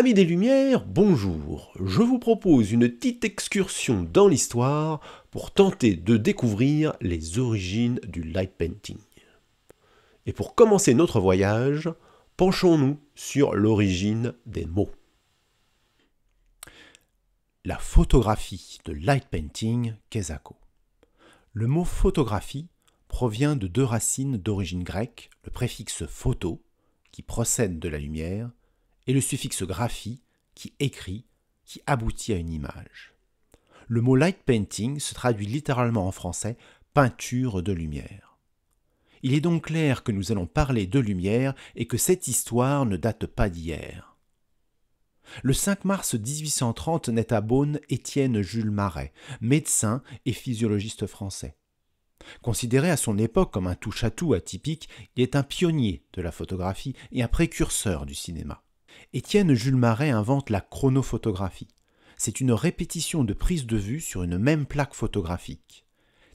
Amis des Lumières, bonjour. Je vous propose une petite excursion dans l'histoire pour tenter de découvrir les origines du light painting. Et pour commencer notre voyage, penchons-nous sur l'origine des mots. La photographie de light painting Kesako. Le mot photographie provient de deux racines d'origine grecque, le préfixe photo, qui procède de la lumière, et le suffixe graphie qui écrit, qui aboutit à une image. Le mot light painting se traduit littéralement en français peinture de lumière. Il est donc clair que nous allons parler de lumière et que cette histoire ne date pas d'hier. Le 5 mars 1830 naît à Beaune Étienne Jules Marais, médecin et physiologiste français. Considéré à son époque comme un touche-à-tout atypique, il est un pionnier de la photographie et un précurseur du cinéma. Étienne Jules Marais invente la chronophotographie. C'est une répétition de prise de vue sur une même plaque photographique.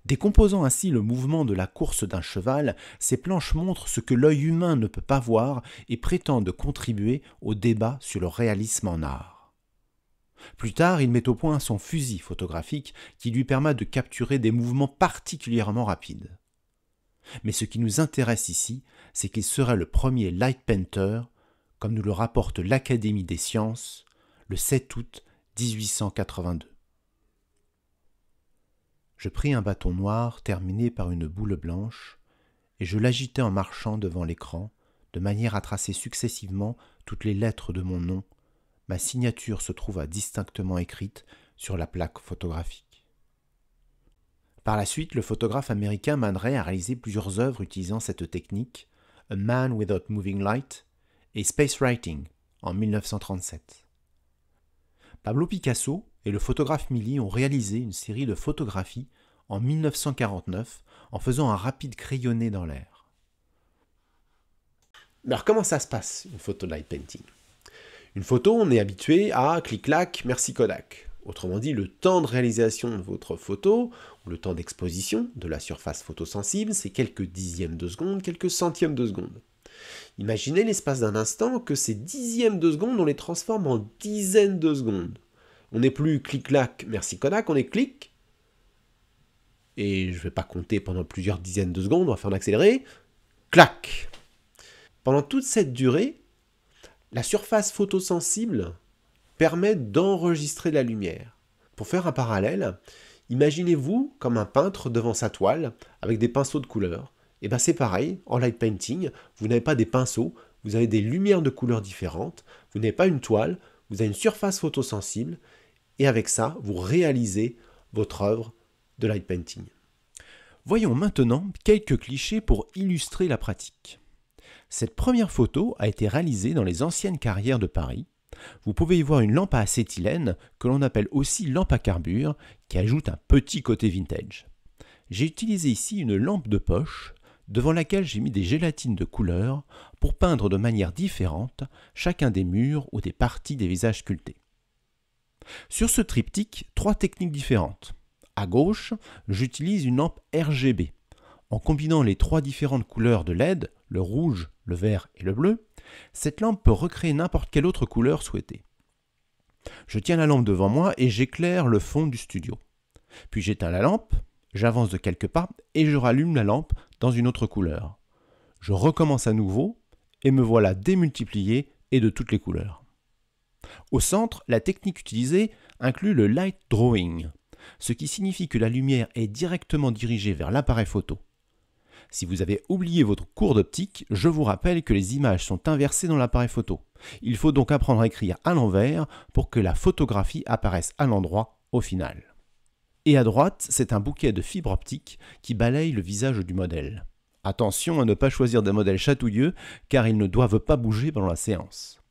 Décomposant ainsi le mouvement de la course d'un cheval, ses planches montrent ce que l'œil humain ne peut pas voir et prétendent contribuer au débat sur le réalisme en art. Plus tard, il met au point son fusil photographique qui lui permet de capturer des mouvements particulièrement rapides. Mais ce qui nous intéresse ici, c'est qu'il serait le premier light painter comme nous le rapporte l'Académie des sciences le 7 août 1882. Je pris un bâton noir terminé par une boule blanche et je l'agitai en marchant devant l'écran de manière à tracer successivement toutes les lettres de mon nom. Ma signature se trouva distinctement écrite sur la plaque photographique. Par la suite, le photographe américain Man a réalisé plusieurs œuvres utilisant cette technique, A Man Without Moving Light et Space Writing en 1937. Pablo Picasso et le photographe Millie ont réalisé une série de photographies en 1949 en faisant un rapide crayonné dans l'air. Alors comment ça se passe une photo light painting Une photo, on est habitué à clic-clac, merci Kodak. Autrement dit, le temps de réalisation de votre photo, ou le temps d'exposition de la surface photosensible, c'est quelques dixièmes de seconde, quelques centièmes de seconde. Imaginez l'espace d'un instant que ces dixièmes de seconde, on les transforme en dizaines de secondes. On n'est plus clic-clac, merci Kodak, on est clic. Et je ne vais pas compter pendant plusieurs dizaines de secondes, on va faire en accéléré. Clac Pendant toute cette durée, la surface photosensible permet d'enregistrer la lumière. Pour faire un parallèle, imaginez-vous comme un peintre devant sa toile avec des pinceaux de couleur. Et eh ben, c'est pareil, en light painting, vous n'avez pas des pinceaux, vous avez des lumières de couleurs différentes, vous n'avez pas une toile, vous avez une surface photosensible, et avec ça, vous réalisez votre œuvre de light painting. Voyons maintenant quelques clichés pour illustrer la pratique. Cette première photo a été réalisée dans les anciennes carrières de Paris. Vous pouvez y voir une lampe à acétylène, que l'on appelle aussi lampe à carbure, qui ajoute un petit côté vintage. J'ai utilisé ici une lampe de poche devant laquelle j'ai mis des gélatines de couleur pour peindre de manière différente chacun des murs ou des parties des visages sculptés. Sur ce triptyque, trois techniques différentes. À gauche, j'utilise une lampe RGB. En combinant les trois différentes couleurs de LED, le rouge, le vert et le bleu, cette lampe peut recréer n'importe quelle autre couleur souhaitée. Je tiens la lampe devant moi et j'éclaire le fond du studio. Puis j'éteins la lampe, j'avance de quelques pas et je rallume la lampe dans une autre couleur. Je recommence à nouveau et me voilà démultiplié et de toutes les couleurs. Au centre, la technique utilisée inclut le light drawing, ce qui signifie que la lumière est directement dirigée vers l'appareil photo. Si vous avez oublié votre cours d'optique, je vous rappelle que les images sont inversées dans l'appareil photo. Il faut donc apprendre à écrire à l'envers pour que la photographie apparaisse à l'endroit au final et à droite, c'est un bouquet de fibres optiques qui balaye le visage du modèle. Attention à ne pas choisir des modèles chatouilleux car ils ne doivent pas bouger pendant la séance.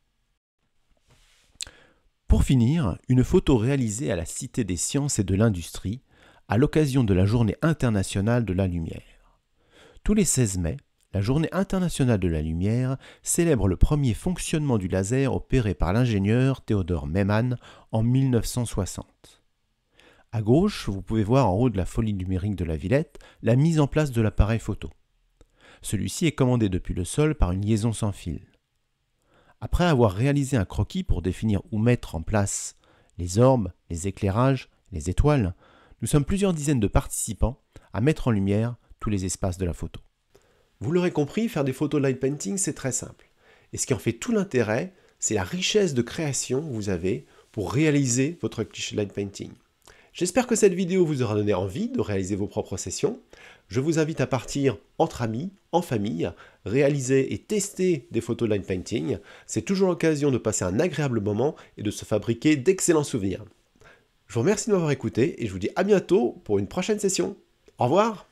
Pour finir, une photo réalisée à la Cité des sciences et de l'industrie à l'occasion de la Journée internationale de la lumière. Tous les 16 mai, la Journée internationale de la lumière célèbre le premier fonctionnement du laser opéré par l'ingénieur Théodore Meyman en 1960. À gauche, vous pouvez voir en haut de la folie numérique de la Villette la mise en place de l'appareil photo. Celui-ci est commandé depuis le sol par une liaison sans fil. Après avoir réalisé un croquis pour définir où mettre en place les orbes, les éclairages, les étoiles, nous sommes plusieurs dizaines de participants à mettre en lumière tous les espaces de la photo. Vous l'aurez compris, faire des photos light painting, c'est très simple. Et ce qui en fait tout l'intérêt, c'est la richesse de création que vous avez pour réaliser votre cliché light painting. J'espère que cette vidéo vous aura donné envie de réaliser vos propres sessions. Je vous invite à partir entre amis, en famille, réaliser et tester des photos de line painting. C'est toujours l'occasion de passer un agréable moment et de se fabriquer d'excellents souvenirs. Je vous remercie de m'avoir écouté et je vous dis à bientôt pour une prochaine session. Au revoir